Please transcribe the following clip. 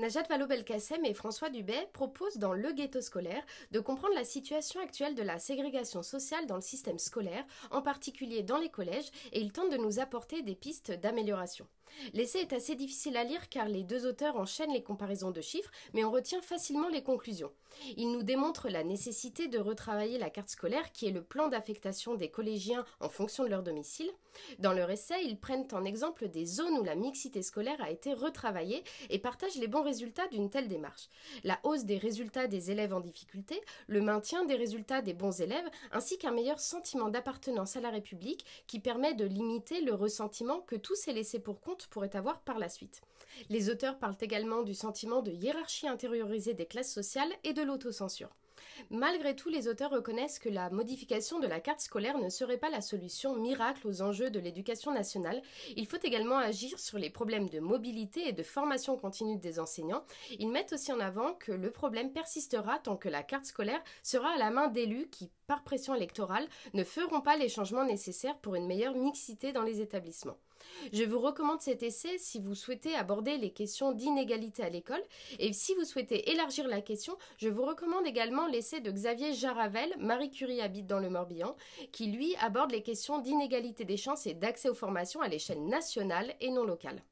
Najat Vallaud-Belkacem et François Dubé proposent dans Le ghetto scolaire de comprendre la situation actuelle de la ségrégation sociale dans le système scolaire, en particulier dans les collèges, et ils tentent de nous apporter des pistes d'amélioration. L'essai est assez difficile à lire car les deux auteurs enchaînent les comparaisons de chiffres, mais on retient facilement les conclusions. Ils nous démontrent la nécessité de retravailler la carte scolaire qui est le plan d'affectation des collégiens en fonction de leur domicile. Dans leur essai, ils prennent en exemple des zones où la mixité scolaire a été retravaillée et partagent les bons résultat d'une telle démarche. La hausse des résultats des élèves en difficulté, le maintien des résultats des bons élèves, ainsi qu'un meilleur sentiment d'appartenance à la République qui permet de limiter le ressentiment que tous ces laissés pour compte pourraient avoir par la suite. Les auteurs parlent également du sentiment de hiérarchie intériorisée des classes sociales et de l'autocensure. Malgré tout, les auteurs reconnaissent que la modification de la carte scolaire ne serait pas la solution miracle aux enjeux de l'éducation nationale. Il faut également agir sur les problèmes de mobilité et de formation continue des enseignants. Ils mettent aussi en avant que le problème persistera tant que la carte scolaire sera à la main d'élus qui par pression électorale, ne feront pas les changements nécessaires pour une meilleure mixité dans les établissements. Je vous recommande cet essai si vous souhaitez aborder les questions d'inégalité à l'école et si vous souhaitez élargir la question, je vous recommande également l'essai de Xavier Jaravel, Marie Curie habite dans le Morbihan, qui lui aborde les questions d'inégalité des chances et d'accès aux formations à l'échelle nationale et non locale.